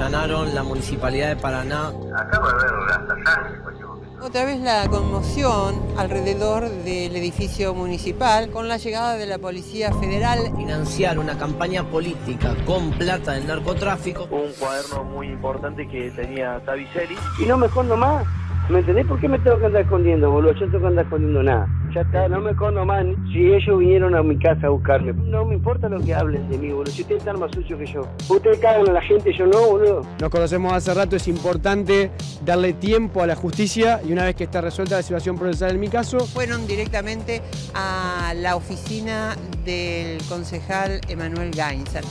allanaron la municipalidad de Paraná. Pues, Otra vez la conmoción alrededor del edificio municipal con la llegada de la Policía Federal. Financiar una campaña política con plata del narcotráfico. Un cuaderno muy importante que tenía Taviseri. Y no me nomás. más. ¿Me entendés por qué me tengo que andar escondiendo, boludo? Yo no tengo que andar escondiendo nada. Ya está, eh, no eh, me escondo más. Si ellos vinieron a mi casa a buscarme, no me importa lo que hablen de mí, boludo. Si ustedes están más sucios que yo. Ustedes cagan a la gente, yo no, boludo. Nos conocemos hace rato, es importante darle tiempo a la justicia y una vez que está resuelta la situación procesal en mi caso... Fueron directamente a la oficina del concejal Emanuel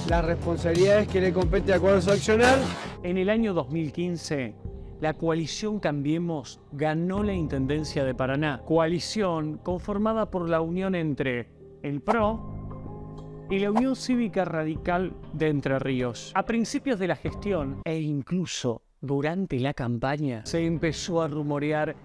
La responsabilidad es que le compete a acuerdo accionar. En el año 2015 la coalición Cambiemos ganó la Intendencia de Paraná, coalición conformada por la unión entre el PRO, y la Unión Cívica Radical de Entre Ríos. A principios de la gestión e incluso durante la campaña se empezó a rumorear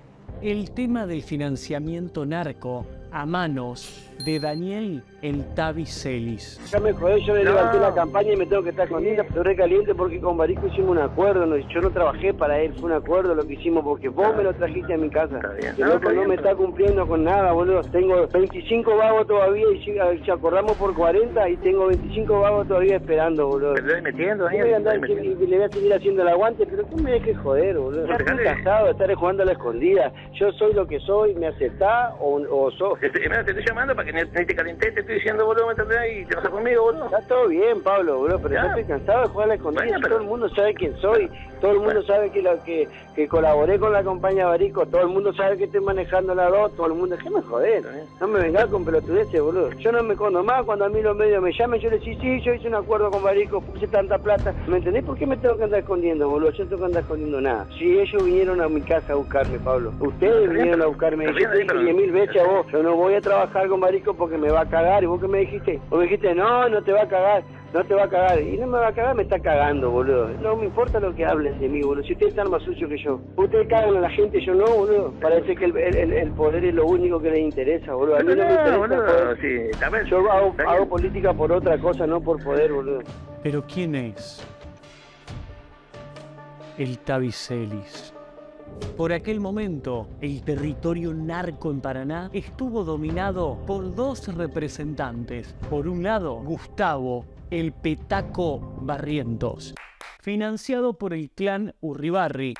el tema del financiamiento narco a manos de Daniel el Taviselis. Ya me jodé, yo le levanté la campaña y me tengo que estar con ella. Estoy caliente porque con Barico hicimos un acuerdo. No, yo no trabajé para él, fue un acuerdo lo que hicimos porque vos me lo trajiste a mi casa. El loco no, me está cumpliendo con nada, boludo. Tengo 25 vagos todavía y si acordamos por 40 y tengo 25 vagos todavía esperando, boludo. Me estoy metiendo, le voy a seguir haciendo el aguante, pero tú me dejes joder, boludo. Estás de estar jugando a la escondida. Yo soy lo que soy, me aceptás o, o sos te, estoy llamando para que ni, te calientes te estoy diciendo, boludo, me ahí y te vas a conmigo, boludo. Está todo bien, Pablo, boludo, pero ¿Ya? yo estoy cansado de jugar a la Todo el mundo sabe quién soy, todo el mundo sabe que, lo que, que colaboré con la compañía Barico, todo el mundo sabe que estoy manejando la dos todo el mundo, ¿qué me joder? No me vengas con pelotudeces, boludo. Yo no me escondo más cuando a mí los medios me llaman, yo les digo, sí, yo hice un acuerdo con Barico, puse tanta plata. ¿Me entendés? ¿Por qué me tengo que andar escondiendo, boludo? Yo no tengo que andar escondiendo nada. Si ellos vinieron a mi casa a buscarme, Pablo. Ustedes vinieron a buscarme. Yo te mil veces a vos, no voy a trabajar con marico porque me va a cagar. ¿Y vos que me dijiste? Vos me dijiste, no, no te va a cagar, no te va a cagar. Y no me va a cagar, me está cagando, boludo. No me importa lo que hables de mí, boludo. Si ustedes están más sucios que yo. Ustedes cagan a la gente, yo no, boludo. Parece que el, poder es lo único que les interesa, boludo. no, yo hago, hago política por otra cosa, no por poder, boludo. Pero ¿quién es? El Tabicelis por aquel momento, el territorio narco en Paraná estuvo dominado por dos representantes. Por un lado, Gustavo, el petaco Barrientos, financiado por el clan Urribarri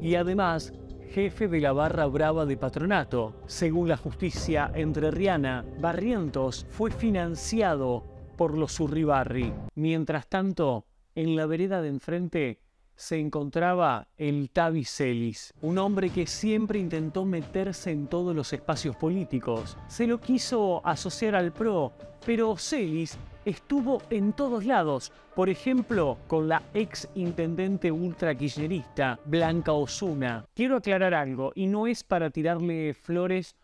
y además jefe de la barra brava de patronato. Según la justicia entrerriana, Barrientos fue financiado por los Urribarri. Mientras tanto, en la vereda de enfrente se encontraba el Celis, un hombre que siempre intentó meterse en todos los espacios políticos. Se lo quiso asociar al PRO, pero Celis estuvo en todos lados, por ejemplo, con la ex intendente ultra kirchnerista Blanca Osuna. Quiero aclarar algo, y no es para tirarle flores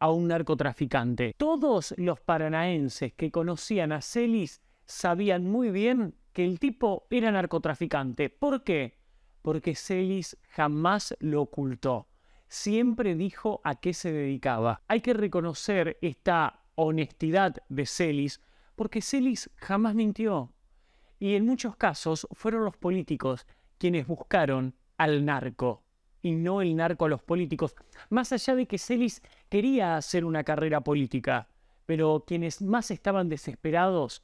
a un narcotraficante. Todos los paranaenses que conocían a Celis sabían muy bien el tipo era narcotraficante. ¿Por qué? Porque Celis jamás lo ocultó. Siempre dijo a qué se dedicaba. Hay que reconocer esta honestidad de Celis, porque Celis jamás mintió. Y en muchos casos fueron los políticos quienes buscaron al narco y no el narco a los políticos, más allá de que Celis quería hacer una carrera política, pero quienes más estaban desesperados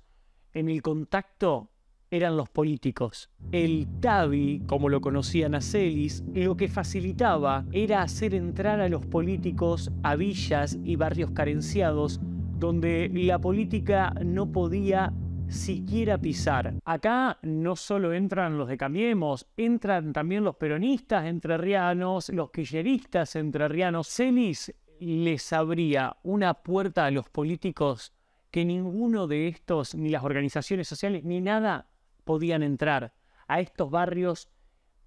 en el contacto eran los políticos. El TABI, como lo conocían a Celis, lo que facilitaba era hacer entrar a los políticos a villas y barrios carenciados donde la política no podía siquiera pisar. Acá no solo entran los de Cambiemos, entran también los peronistas entrerrianos, los quilleristas entrerrianos. Celis les abría una puerta a los políticos que ninguno de estos, ni las organizaciones sociales, ni nada podían entrar a estos barrios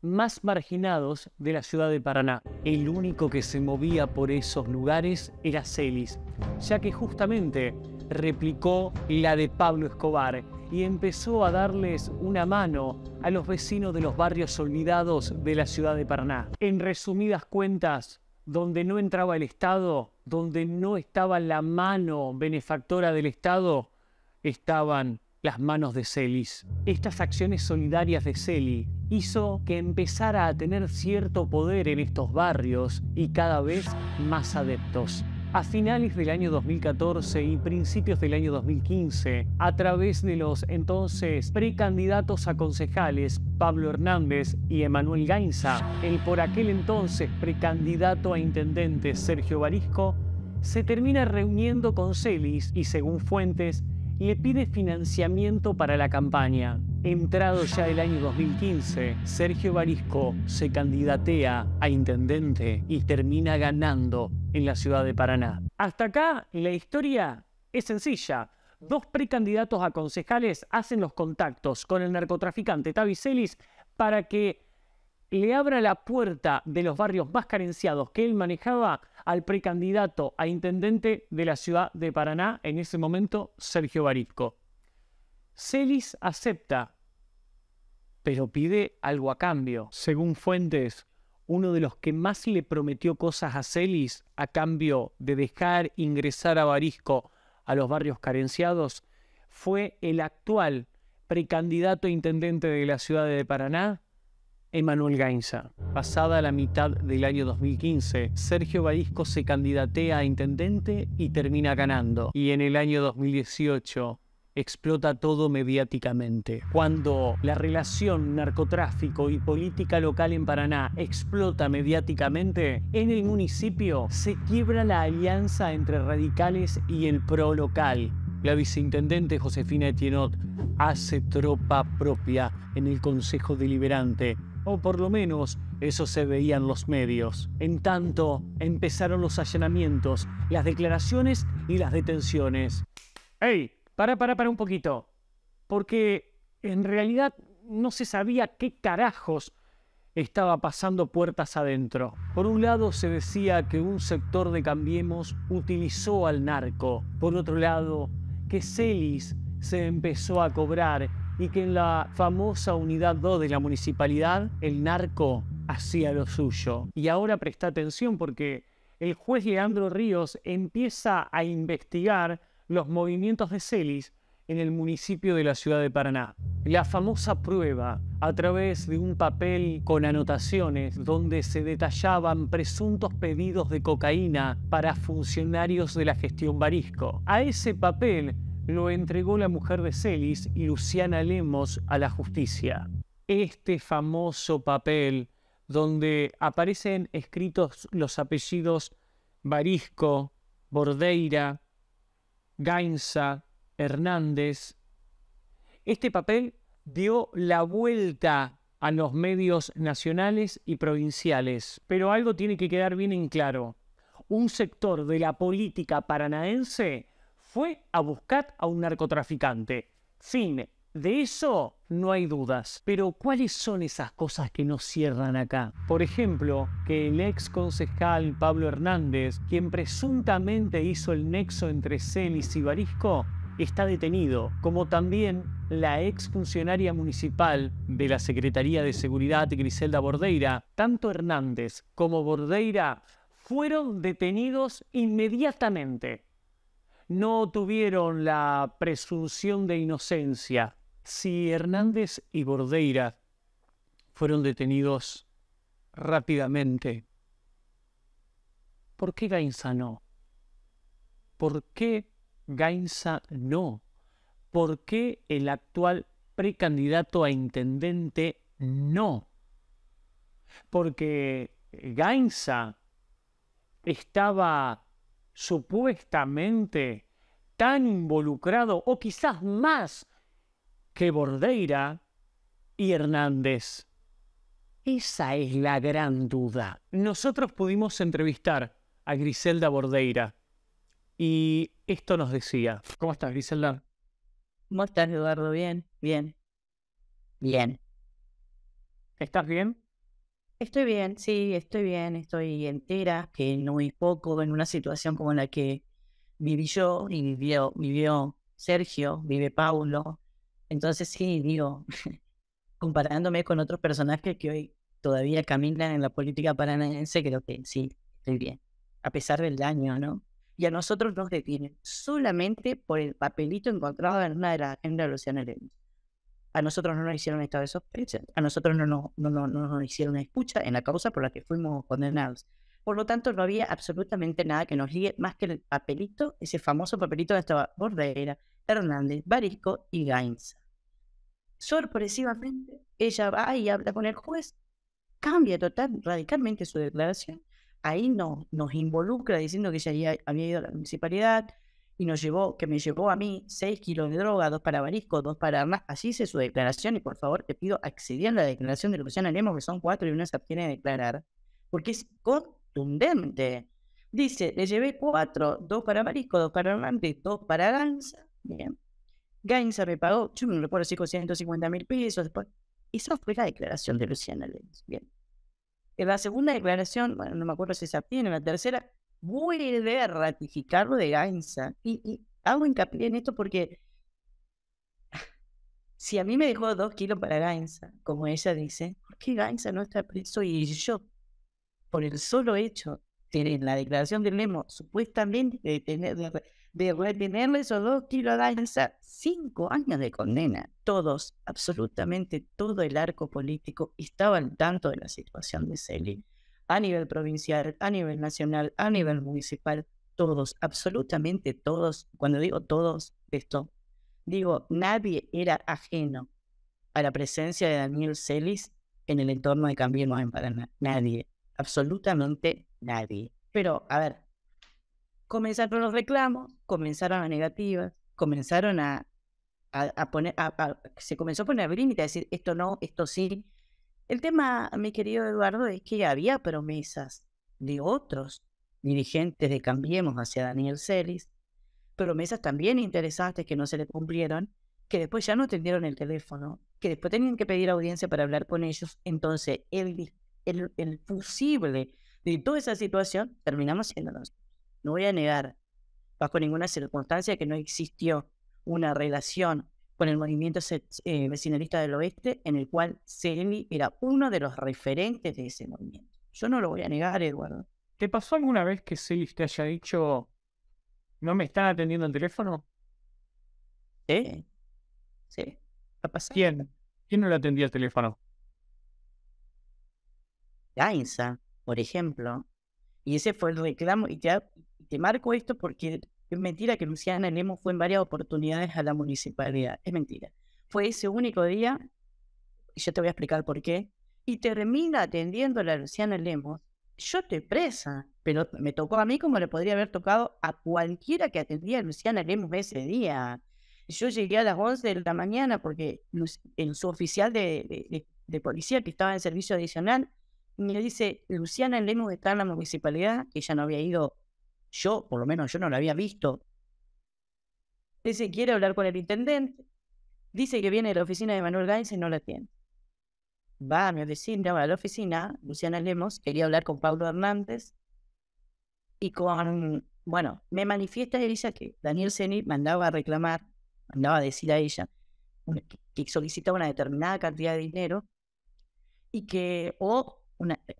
más marginados de la ciudad de Paraná. El único que se movía por esos lugares era Celis, ya que justamente replicó la de Pablo Escobar y empezó a darles una mano a los vecinos de los barrios olvidados de la ciudad de Paraná. En resumidas cuentas, donde no entraba el Estado, donde no estaba la mano benefactora del Estado, estaban las manos de Celis. Estas acciones solidarias de Celis hizo que empezara a tener cierto poder en estos barrios y cada vez más adeptos. A finales del año 2014 y principios del año 2015, a través de los entonces precandidatos a concejales Pablo Hernández y Emanuel Gainza, el por aquel entonces precandidato a intendente Sergio Barisco, se termina reuniendo con Celis y según fuentes le pide financiamiento para la campaña. Entrado ya el año 2015, Sergio Barisco se candidatea a intendente y termina ganando en la ciudad de Paraná. Hasta acá la historia es sencilla. Dos precandidatos a concejales hacen los contactos con el narcotraficante Taviselis para que le abra la puerta de los barrios más carenciados que él manejaba al precandidato a intendente de la ciudad de Paraná, en ese momento Sergio Barisco. Celis acepta, pero pide algo a cambio. Según fuentes, uno de los que más le prometió cosas a Celis a cambio de dejar ingresar a Barisco a los barrios carenciados fue el actual precandidato a intendente de la ciudad de Paraná, Emanuel Gainza. Pasada la mitad del año 2015, Sergio Barisco se candidatea a intendente y termina ganando. Y en el año 2018 explota todo mediáticamente. Cuando la relación narcotráfico y política local en Paraná explota mediáticamente, en el municipio se quiebra la alianza entre radicales y el pro local. La viceintendente Josefina Etienot hace tropa propia en el Consejo Deliberante o por lo menos eso se veía en los medios. En tanto, empezaron los allanamientos, las declaraciones y las detenciones. ¡Ey! Para, para, para un poquito. Porque en realidad no se sabía qué carajos estaba pasando puertas adentro. Por un lado se decía que un sector de Cambiemos utilizó al narco. Por otro lado, que Celis se empezó a cobrar y que en la famosa Unidad 2 de la municipalidad el narco hacía lo suyo. Y ahora presta atención porque el juez Leandro Ríos empieza a investigar los movimientos de Celis en el municipio de la ciudad de Paraná. La famosa prueba a través de un papel con anotaciones donde se detallaban presuntos pedidos de cocaína para funcionarios de la gestión Barisco. A ese papel lo entregó la mujer de Celis, y Luciana Lemos, a la justicia. Este famoso papel donde aparecen escritos los apellidos Barisco, Bordeira, Gainza, Hernández. Este papel dio la vuelta a los medios nacionales y provinciales, pero algo tiene que quedar bien en claro. Un sector de la política paranaense fue a buscar a un narcotraficante. Fin. De eso no hay dudas. Pero ¿cuáles son esas cosas que nos cierran acá? Por ejemplo, que el ex concejal Pablo Hernández, quien presuntamente hizo el nexo entre Celis y Sibarisco... está detenido, como también la ex funcionaria municipal de la Secretaría de Seguridad, Griselda Bordeira. Tanto Hernández como Bordeira fueron detenidos inmediatamente no tuvieron la presunción de inocencia. Si Hernández y Bordeira fueron detenidos rápidamente, ¿por qué Gainza no? ¿Por qué Gainza no? ¿Por qué el actual precandidato a intendente no? Porque Gainza estaba supuestamente tan involucrado o quizás más que Bordeira y Hernández? Esa es la gran duda. Nosotros pudimos entrevistar a Griselda Bordeira y esto nos decía. ¿Cómo estás, Griselda? ¿Cómo estás, Eduardo? Bien, bien. Bien. ¿Estás bien? Estoy bien, sí, estoy bien, estoy entera, que no muy poco en una situación como la que viví yo y vivió, vivió Sergio, vive Paulo. Entonces sí, digo, comparándome con otros personajes que hoy todavía caminan en la política paranaense, creo que sí, estoy bien, a pesar del daño, ¿no? Y a nosotros nos detienen solamente por el papelito encontrado en una de las agendas de Luciana Lemos a nosotros no nos hicieron estado de sospecha, a nosotros no, no, no, no, nos hicieron una escucha en la causa por la que fuimos condenados. Por lo tanto, no había absolutamente nada que nos ligue más que el papelito, ese famoso papelito de esta Bordera, Hernández, Barisco y Gainza. Sorpresivamente, ella va y habla con el juez, cambia total, radicalmente su declaración. Ahí no, nos involucra diciendo que ella había ido a la municipalidad, y nos llevó, que me llevó a mí seis kilos de droga, dos para marisco, dos para Arnaz. así hice su declaración y por favor te pido acceder a la declaración de Luciana Lemos, que son cuatro y una se abstiene a declarar, porque es contundente. Dice, le llevé cuatro, dos para marisco, dos para Hernández, dos para Ganza. Bien. Ganza me pagó, yo me recuerdo, 150 mil pesos. Después. esa fue la declaración de Luciana Lemos. Bien. En la segunda declaración, bueno, no me acuerdo si se abstiene, en la tercera, vuelve a ratificarlo de Gainza. Y, hago hincapié en esto porque si a mí me dejó dos kilos para Gainza, como ella dice, ¿por qué Gainza no está preso y yo? Por el solo hecho de en la declaración del Lemo, supuestamente de, tener, de, retenerle esos dos kilos a Gainza, cinco años de condena. Todos, absolutamente todo el arco político estaba al tanto de la situación de Celi a nivel provincial, a nivel nacional, a nivel municipal, todos, absolutamente todos, cuando digo todos esto, digo, nadie era ajeno a la presencia de Daniel Celis en el entorno de Cambiemos en Paraná. Nadie, absolutamente nadie. Pero, a ver, comenzaron los reclamos, comenzaron las negativas, comenzaron a, a, poner, a, se comenzó a poner límite, a decir, esto no, esto sí, el tema, mi querido Eduardo, es que había promesas de otros dirigentes de Cambiemos hacia Daniel Celis, promesas también interesantes que no se le cumplieron, que después ya no tendieron el teléfono, que después tenían que pedir audiencia para hablar con ellos. Entonces, el, el, fusible de toda esa situación terminamos siendo No voy a negar, bajo ninguna circunstancia, que no existió una relación con el movimiento eh, vecinalista del oeste, en el cual Selmi era uno de los referentes de ese movimiento. Yo no lo voy a negar, Eduardo. ¿Te pasó alguna vez que Celis te haya dicho, no me están atendiendo el teléfono? Sí. Sí. ¿Quién? ¿Quién no le atendía el teléfono? Gainza, por ejemplo. Y ese fue el reclamo. Y te marco esto porque es mentira que Luciana Lemos fue en varias oportunidades a la municipalidad. Es mentira. Fue ese único día, y yo te voy a explicar por qué, y termina atendiendo a la Luciana Lemos. Yo te presa, pero me tocó a mí como le podría haber tocado a cualquiera que atendía a Luciana Lemos ese día. Yo llegué a las 11 de la mañana porque en su oficial de, de policía que estaba en servicio adicional me dice, Luciana Lemos está en la municipalidad, que ya no había ido yo, por lo menos, yo no la había visto. Dice, quiere hablar con el intendente. Dice que viene de la oficina de Manuel Gainz y no la tiene. Va a mi oficina, va a la oficina, Luciana Lemos, quería hablar con Pablo Hernández y con, bueno, me manifiesta ella que Daniel Zenit mandaba a reclamar, mandaba a decir a ella que solicitaba una determinada cantidad de dinero y que o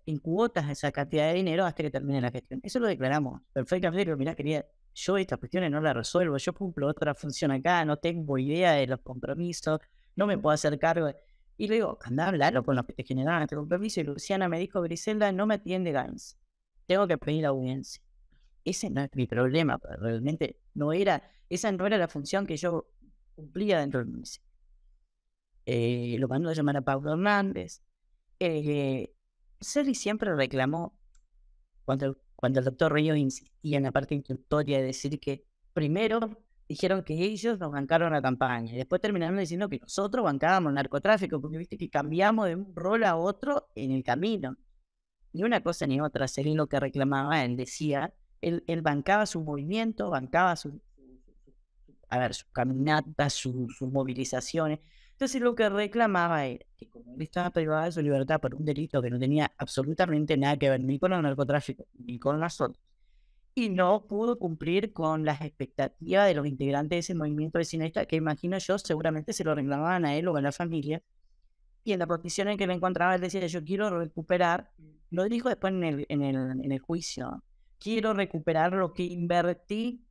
en cuotas esa cantidad de dinero hasta que termine la gestión. Eso lo declaramos perfectamente, pero mira, quería, yo estas cuestiones no las resuelvo, yo cumplo otra función acá, no tengo idea de los compromisos, no me puedo hacer cargo. Y luego digo, anda a hablarlo con los que te este compromiso. Y Luciana me dijo, Griselda, no me atiende Gans, tengo que pedir audiencia. Ese no es mi problema, realmente no era, esa no era la función que yo cumplía dentro del municipio. Eh, lo mandó a llamar a Pablo Hernández. Eh, Seri siempre reclamó cuando, cuando el doctor Río insistía en la parte instructoria, de decir que primero dijeron que ellos nos bancaron la campaña y después terminaron diciendo que nosotros bancábamos el narcotráfico, porque viste que cambiamos de un rol a otro en el camino. Ni una cosa ni otra, Seri lo que reclamaba, él decía, él, él bancaba su movimiento, bancaba su, a ver, sus caminatas, sus movilizaciones, entonces lo que reclamaba era que él estaba privado de su libertad por un delito que no tenía absolutamente nada que ver ni con el narcotráfico ni con las otras, y no pudo cumplir con las expectativas de los integrantes de ese movimiento vecinista que imagino yo seguramente se lo reclamaban a él o a la familia. Y en la posición en que me encontraba, él decía, yo quiero recuperar, lo dijo después en el, juicio, quiero recuperar lo que invertí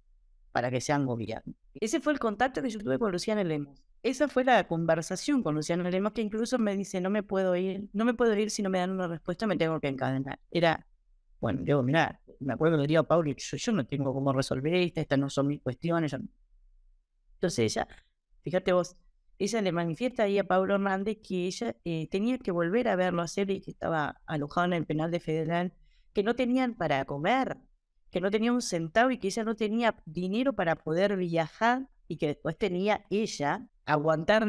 para que sean gobierno. Ese fue el contacto que yo tuve con Luciana Lemos esa fue la conversación con Luciano Lemos, que incluso me dice, no me puedo ir, no me puedo ir si no me dan una respuesta, me tengo que encadenar. Era, bueno, digo, mira, me acuerdo que le diría a Pablo, yo, yo, no tengo cómo resolver esta, estas no son mis cuestiones. Entonces ella, fíjate vos, ella le manifiesta ahí a Pablo Hernández que ella eh, tenía que volver a verlo a hacer y que estaba alojado en el penal de Federal, que no tenían para comer, que no tenían un centavo y que ella no tenía dinero para poder viajar y que después tenía ella aguantar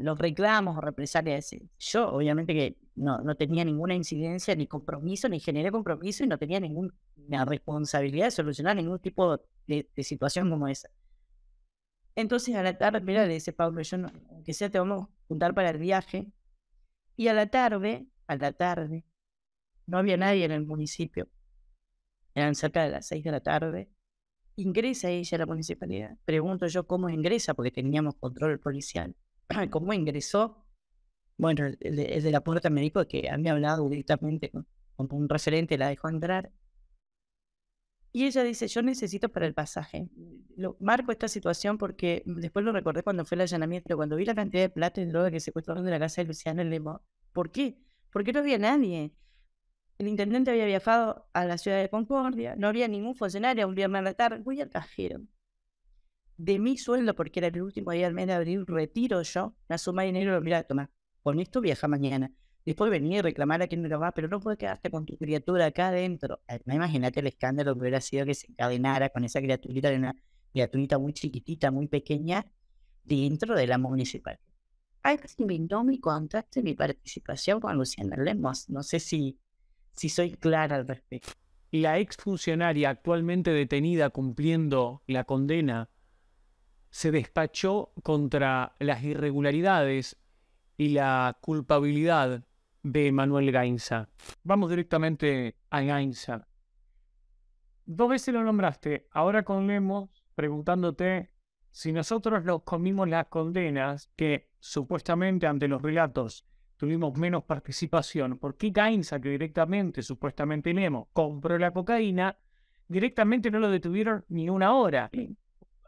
los reclamos o represalias. Eh, yo, obviamente, que no, tenía ninguna incidencia ni compromiso, ni generé compromiso y no tenía ninguna responsabilidad de solucionar ningún tipo de, situación como esa. Entonces, a la tarde, mira, le dice Pablo, yo no, aunque sea, te vamos a juntar para el viaje. Y a la tarde, a la tarde, no había nadie en el municipio. Eran cerca de las seis de la tarde. Ingresa ella a la municipalidad. Pregunto yo cómo ingresa, porque teníamos control policial. ¿Cómo ingresó? Bueno, el de, la puerta me dijo que había hablado directamente con, un referente, la dejó entrar. Y ella dice, yo necesito para el pasaje. marco esta situación porque después lo recordé cuando fue el allanamiento, cuando vi la cantidad de plata y droga que secuestraron de la casa de Luciano Lemo. ¿Por qué? Porque no había nadie. El intendente había viajado a la ciudad de Concordia, no había ningún funcionario, un viernes a la tarde, al cajero. De mi sueldo, porque era el último día del mes de abril, retiro yo la suma de dinero lo mira, toma, con esto viaja mañana. Después venía a reclamar a quien me lo va, pero no puedes quedarte con tu criatura acá adentro. Imagínate el escándalo que hubiera sido que se encadenara con esa criaturita, una criaturita muy chiquitita, muy pequeña, dentro de la municipal. Ahí se inventó mi contraste mi participación con Luciana Lemos. No sé si si soy clara al respecto. La exfuncionaria actualmente detenida cumpliendo la condena se despachó contra las irregularidades y la culpabilidad de Manuel Gainza. Vamos directamente a Gainza. Dos veces lo nombraste, ahora con Lemos preguntándote si nosotros los comimos las condenas que supuestamente ante los relatos tuvimos menos participación, porque Gainza, que directamente, supuestamente Nemo, compró la cocaína, directamente no lo detuvieron ni una hora.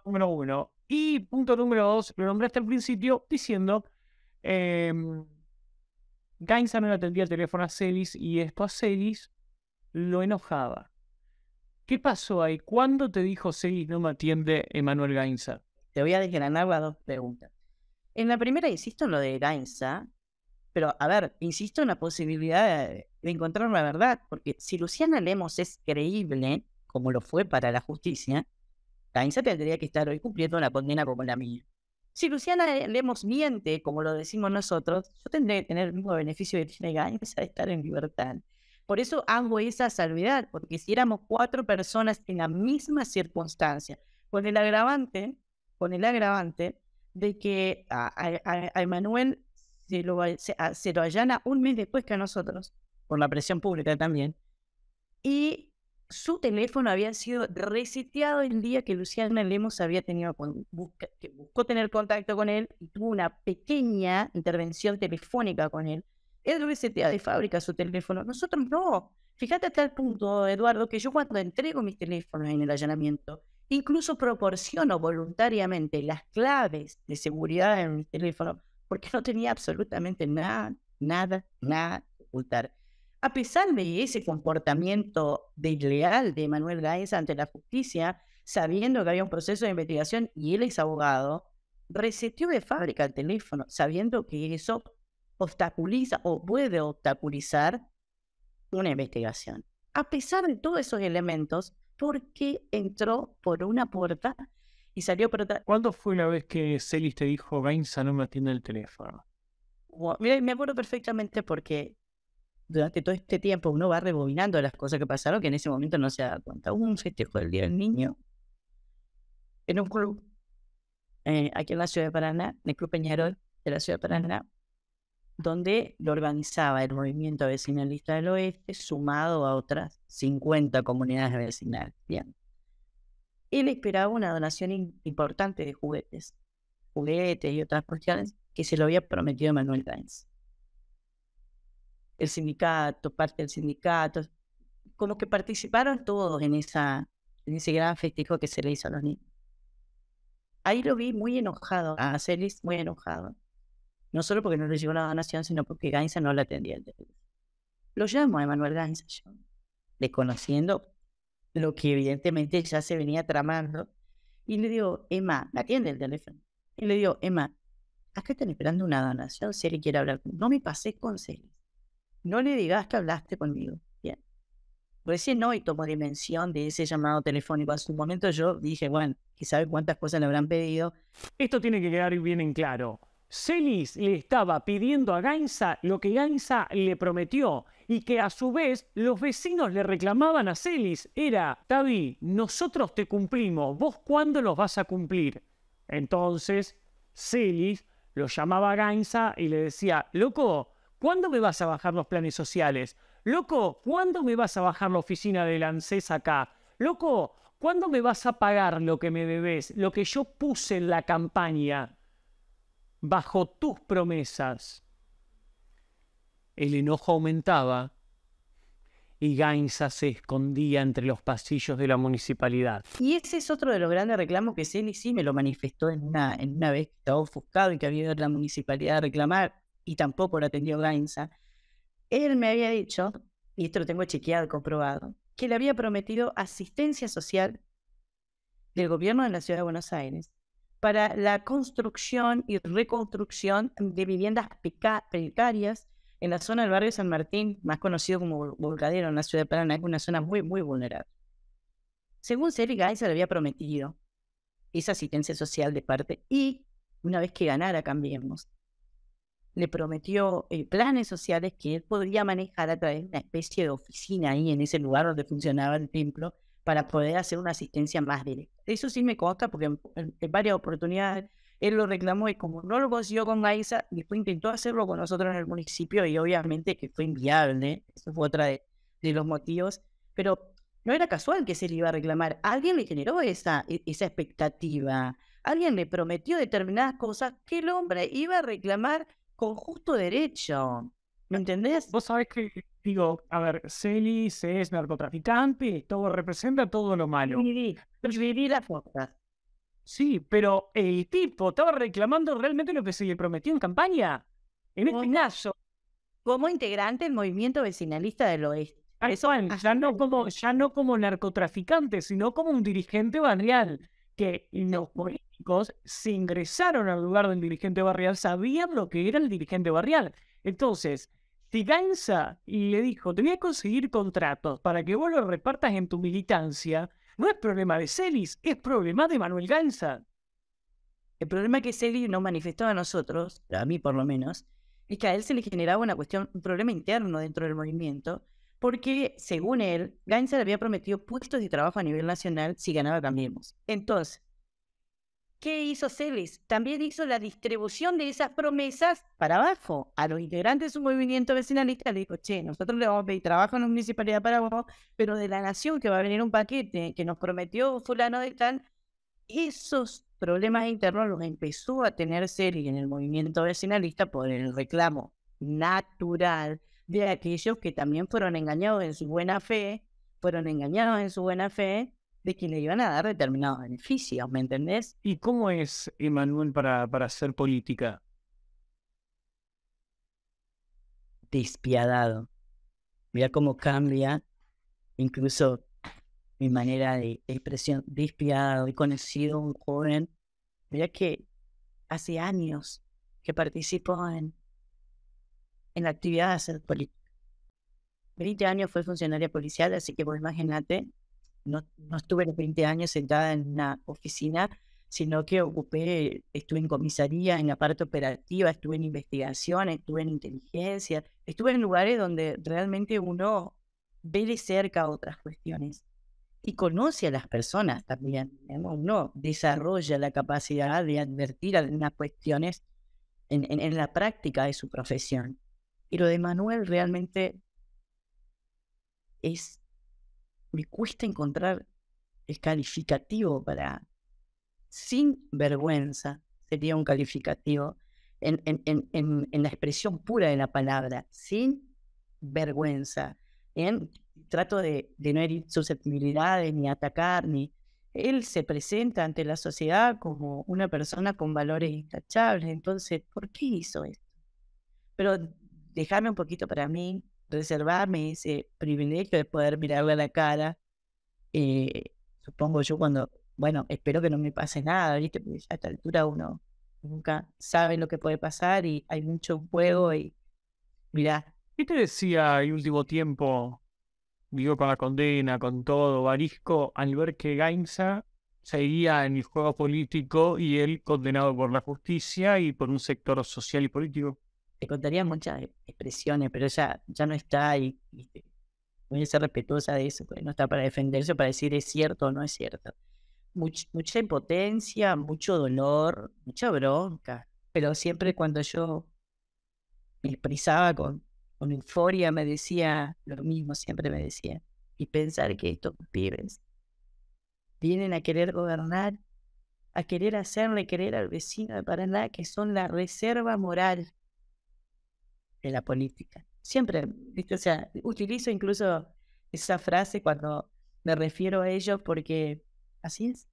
Número uno. Y punto número dos, lo nombraste al principio diciendo, eh, em, Gainza no le atendía el teléfono a Celis y esto a Celis lo enojaba. ¿Qué pasó ahí? ¿Cuándo te dijo Celis no me atiende Emanuel Gainza? Te voy a en agua dos preguntas. En la primera, insisto, lo de Gainza, pero, a ver, insisto en la posibilidad de, encontrar la verdad, porque si Luciana Lemos es creíble, como lo fue para la justicia, Tainza tendría que estar hoy cumpliendo una condena como la mía. Si Luciana e, Lemos miente, como lo decimos nosotros, yo tendré que tener el mismo beneficio de tiene y de estar en libertad. Por eso hago esa salvedad, porque si éramos cuatro personas en la misma circunstancia, con el agravante, con el agravante de que a, a, a Emanuel se lo, a, ah, allana un mes después que a nosotros, por la presión pública también. Y su teléfono había sido reseteado el día que Luciana Lemos había tenido que buscó tener contacto con él y tuvo una pequeña intervención telefónica con él. Él resetea de fábrica su teléfono. Nosotros no. Fíjate hasta el punto, Eduardo, que yo cuando entrego mis teléfonos en el allanamiento, incluso proporciono voluntariamente las claves de seguridad en mi teléfono, porque no tenía absolutamente nada, nada, nada que ocultar. A pesar de ese comportamiento desleal de Manuel Gáez ante la justicia, sabiendo que había un proceso de investigación y él es abogado, reseteó de fábrica el teléfono, sabiendo que eso obstaculiza o puede obstaculizar una investigación. A pesar de todos esos elementos, ¿por qué entró por una puerta y salió ¿Cuándo fue la vez que Celis te dijo, Gainza no me atiende el teléfono? Mira, me acuerdo perfectamente porque durante todo este tiempo uno va rebobinando las cosas que pasaron que en ese momento no se da cuenta. un festejo del Día del Niño en un club eh, aquí en la ciudad de Paraná, en el Club Peñarol de la ciudad de Paraná, donde lo organizaba el movimiento vecinalista del oeste sumado a otras 50 comunidades vecinales. Bien él esperaba una donación importante de juguetes, juguetes y otras cuestiones que se lo había prometido Manuel Gainz. El sindicato, parte del sindicato, como que participaron todos en, esa, en ese gran festejo que se le hizo a los niños. Ahí lo vi muy enojado, a Celis muy enojado. No solo porque no le llegó la donación, sino porque Gainza no la atendía Lo llamo a Emanuel Gainza yo, desconociendo lo que evidentemente ya se venía tramando. Y le digo, Emma, me atiende el teléfono. Y le digo, Emma, acá están esperando una donación, si él quiere hablar No me pasé con Celis. No le digas que hablaste conmigo. Bien. no y tomó dimensión de ese llamado telefónico. A su momento yo dije, bueno, que sabe cuántas cosas le habrán pedido. Esto tiene que quedar bien en claro. Celis le estaba pidiendo a Gainza lo que Gainza le prometió y que a su vez los vecinos le reclamaban a Celis. Era, Tavi, nosotros te cumplimos, vos cuándo los vas a cumplir. Entonces, Celis lo llamaba a Gainza y le decía, loco, ¿cuándo me vas a bajar los planes sociales? Loco, ¿cuándo me vas a bajar la oficina de ANSES acá? Loco, ¿cuándo me vas a pagar lo que me debes, lo que yo puse en la campaña? Bajo tus promesas. El enojo aumentaba y Gainza se escondía entre los pasillos de la municipalidad. Y ese es otro de los grandes reclamos que Celi sí me lo manifestó en una, en una vez que estaba ofuscado y que había ido a la municipalidad a reclamar y tampoco lo atendió Gainza. Él me había dicho, y esto lo tengo chequeado, comprobado, que le había prometido asistencia social del gobierno de la ciudad de Buenos Aires para la construcción y reconstrucción de viviendas precarias en la zona del barrio San Martín, más conocido como Volcadero en la ciudad de Paraná, es una zona muy, muy vulnerable. Según Seri le había prometido esa asistencia social de parte y una vez que ganara Cambiemos, le prometió eh, planes sociales que él podría manejar a través de una especie de oficina ahí en ese lugar donde funcionaba el templo para poder hacer una asistencia más directa. Eso sí me consta porque en varias oportunidades él lo reclamó y como no lo consiguió con Gaiza, después intentó hacerlo con nosotros en el municipio y obviamente que fue inviable. Eso fue otra de, los motivos. Pero no era casual que se le iba a reclamar. Alguien le generó esa, e, esa expectativa. Alguien le prometió determinadas cosas que el hombre iba a reclamar con justo derecho. ¿Me ah, entendés? Vos sabés que, digo, a ver, Celis es narcotraficante, todo representa todo lo malo. Vivir la las Sí, pero el eh, tipo estaba reclamando realmente lo que se le prometió en campaña. En este caso. Como integrante del movimiento vecinalista del oeste. ya, no como, ya no como narcotraficante, sino como un dirigente barrial. Que los políticos se ingresaron al lugar del dirigente barrial, sabían lo que era el dirigente barrial. Entonces, Tiganza le dijo, te que conseguir contratos para que vos los repartas en tu militancia, no es problema de Celis, es problema de Manuel Ganza. El problema que Celis nos manifestó a nosotros, a mí por lo menos, es que a él se le generaba una cuestión, un problema interno dentro del movimiento, porque según él, Ganza le había prometido puestos de trabajo a nivel nacional si ganaba Cambiemos. Entonces, ¿Qué hizo Celis? También hizo la distribución de esas promesas para abajo. A los integrantes de su movimiento vecinalista le dijo, che, nosotros le vamos a pedir trabajo en la municipalidad para abajo, pero de la nación que va a venir un paquete que nos prometió fulano de tal, esos problemas internos los empezó a tener Celis en el movimiento vecinalista por el reclamo natural de aquellos que también fueron engañados en su buena fe, fueron engañados en su buena fe de que le iban a dar determinados beneficios, ¿me entendés? ¿Y cómo es, Emanuel, para, para hacer política? Despiadado. Mira cómo cambia incluso mi manera de expresión, despiadado. He conocido a un joven, mira que hace años que participó en, en la actividad de hacer política. 20 años fue funcionaria policial, así que vos pues, imagínate no, estuve los 20 años sentada en una oficina, sino que ocupé, estuve en comisaría, en la parte operativa, estuve en investigación, estuve en inteligencia, estuve en lugares donde realmente uno ve de cerca otras cuestiones y conoce a las personas también. Uno desarrolla la capacidad de advertir algunas cuestiones en, la práctica de su profesión. Y lo de Manuel realmente es me cuesta encontrar el calificativo para sin vergüenza, sería un calificativo, en, en, la expresión pura de la palabra, sin vergüenza. En, trato de, no herir susceptibilidades, ni atacar, ni... Él se presenta ante la sociedad como una persona con valores intachables, entonces, ¿por qué hizo esto? Pero dejarme un poquito para mí, reservarme ese privilegio de poder mirarle a la cara. Eh, supongo yo cuando, bueno, espero que no me pase nada, ¿viste? Porque a esta altura uno nunca sabe lo que puede pasar y hay mucho juego y mirá. ¿Qué te decía el último tiempo, digo, con la condena, con todo, Barisco, al ver que Gainza seguía en el juego político y él condenado por la justicia y por un sector social y político? contaría muchas e-, expresiones, pero ella ya no está y, voy a ser respetuosa de eso, porque no está para defenderse o para decir es cierto o no es cierto. mucha impotencia, mucho dolor, mucha bronca, pero siempre cuando yo me expresaba con, con euforia me decía lo mismo, siempre me decía. Y pensar que estos pibes vienen a querer gobernar, a querer hacerle querer al vecino de Paraná que son la reserva moral de la política. Siempre, ¿viste? o sea, utilizo incluso esa frase cuando me refiero a ellos porque así es.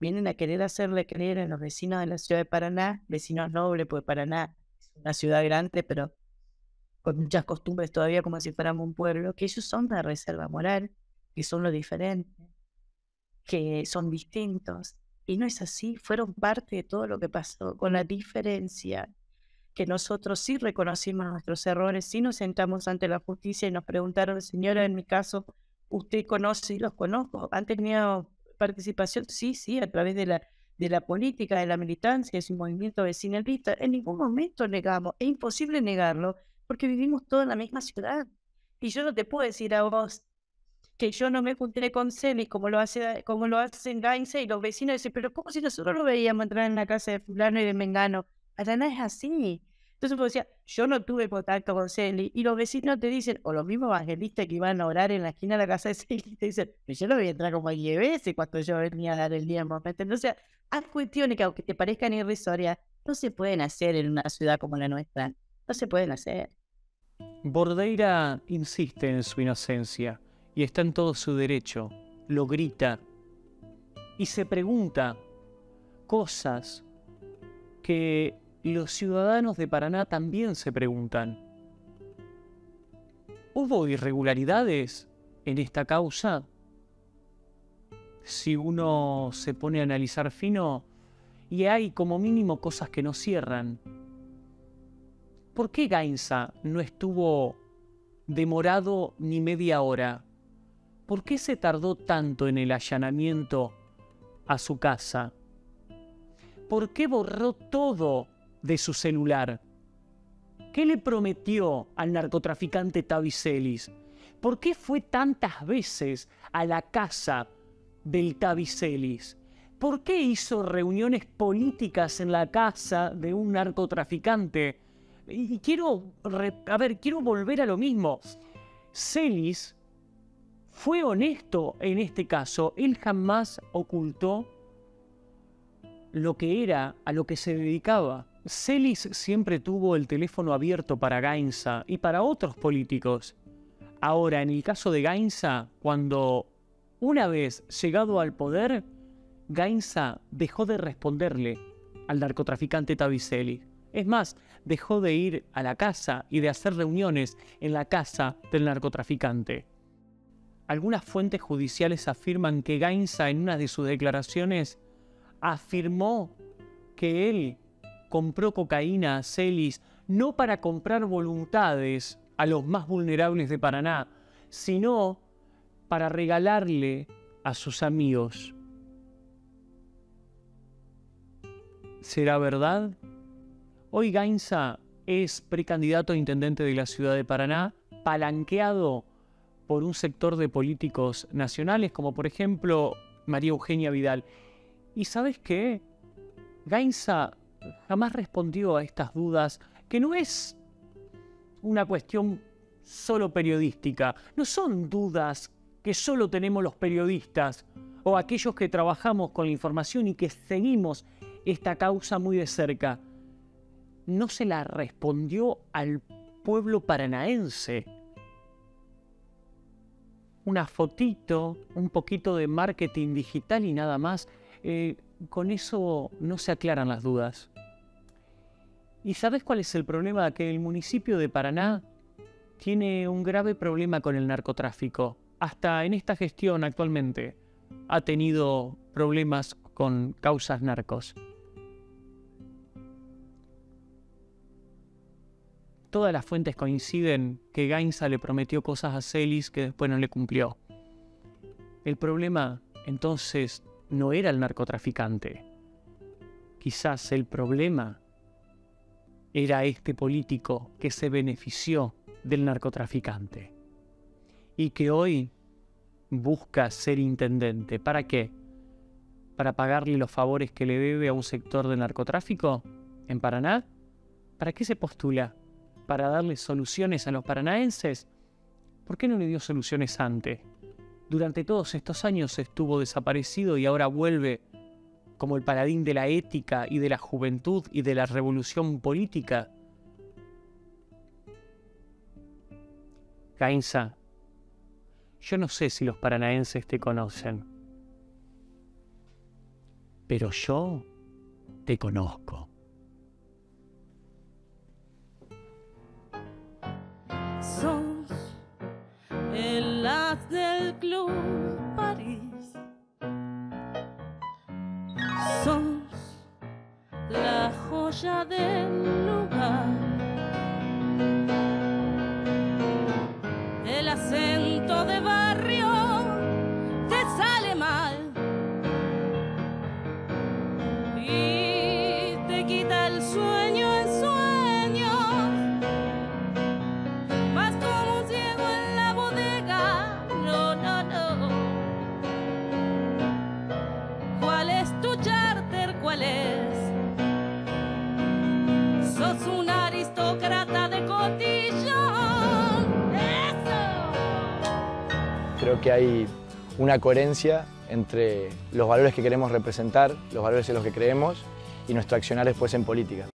Vienen a querer hacerle creer a los vecinos de la ciudad de Paraná, vecinos nobles, porque Paraná es una ciudad grande, pero con muchas costumbres todavía como si fuéramos un pueblo, que ellos son la reserva moral, que son lo diferente, que son distintos. Y no es así, fueron parte de todo lo que pasó, con la diferencia que nosotros sí reconocimos nuestros errores, sí nos sentamos ante la justicia y nos preguntaron, señora, en mi caso, ¿usted conoce? y los conozco. ¿Han tenido participación? Sí, sí, a través de la, de la política, de la militancia, de su movimiento vecinalista. En ningún momento negamos, es imposible negarlo, porque vivimos todos en la misma ciudad. Y yo no te puedo decir a vos que yo no me junté con Celis como lo hace como lo hacen Gainse y los vecinos dicen, pero ¿cómo si nosotros lo veíamos entrar en la casa de fulano y de Mengano? Para nada es así. Entonces, decía, yo no tuve contacto con Celi, y los vecinos te dicen, o los mismos evangelistas que iban a orar en la esquina de la casa de Celi, te dicen, yo no voy a entrar como veces cuando yo venía a dar el día Entonces, o sea, haz cuestiones que, aunque te parezcan irrisorias, no se pueden hacer en una ciudad como la nuestra. No se pueden hacer. Bordeira insiste en su inocencia y está en todo su derecho. Lo grita y se pregunta cosas que los ciudadanos de Paraná también se preguntan, ¿hubo irregularidades en esta causa? Si uno se pone a analizar fino, y hay como mínimo cosas que no cierran. ¿Por qué Gainza no estuvo demorado ni media hora? ¿Por qué se tardó tanto en el allanamiento a su casa? ¿Por qué borró todo de su celular. ¿Qué le prometió al narcotraficante Tabicelis? ¿Por qué fue tantas veces a la casa del Tabicelis? ¿Por qué hizo reuniones políticas en la casa de un narcotraficante? Y quiero, a ver, quiero volver a lo mismo. Celis fue honesto en este caso. Él jamás ocultó lo que era, a lo que se dedicaba. Celis siempre tuvo el teléfono abierto para Gainza y para otros políticos. Ahora, en el caso de Gainza, cuando una vez llegado al poder, Gainza dejó de responderle al narcotraficante Tabicelli. Es más, dejó de ir a la casa y de hacer reuniones en la casa del narcotraficante. Algunas fuentes judiciales afirman que Gainza en una de sus declaraciones afirmó que él compró cocaína Celis no para comprar voluntades a los más vulnerables de Paraná, sino para regalarle a sus amigos. ¿Será verdad? Hoy Gainza es precandidato a intendente de la ciudad de Paraná, palanqueado por un sector de políticos nacionales, como por ejemplo María Eugenia Vidal. ¿Y sabes qué? Gainza jamás respondió a estas dudas, que no es una cuestión solo periodística, no son dudas que solo tenemos los periodistas o aquellos que trabajamos con la información y que seguimos esta causa muy de cerca. No se la respondió al pueblo paranaense. Una fotito, un poquito de marketing digital y nada más. Eh, con eso no se aclaran las dudas. ¿Y sabes cuál es el problema? Que el municipio de Paraná tiene un grave problema con el narcotráfico. Hasta en esta gestión actualmente ha tenido problemas con causas narcos. Todas las fuentes coinciden que Gainza le prometió cosas a Celis que después no le cumplió. El problema entonces no era el narcotraficante. Quizás el problema era este político que se benefició del narcotraficante y que hoy busca ser intendente. ¿Para qué? ¿Para pagarle los favores que le debe a un sector de narcotráfico en Paraná? ¿Para qué se postula? ¿Para darle soluciones a los paranaenses? ¿Por qué no le dio soluciones antes? Durante todos estos años estuvo desaparecido y ahora vuelve como el paladín de la ética y de la juventud y de la revolución política. Cainza, yo no sé si los paranaenses te conocen, pero yo te conozco. Sos el del club De del lugar. El acento de que hay una coherencia entre los valores que queremos representar, los valores en los que creemos y nuestro accionar después en política.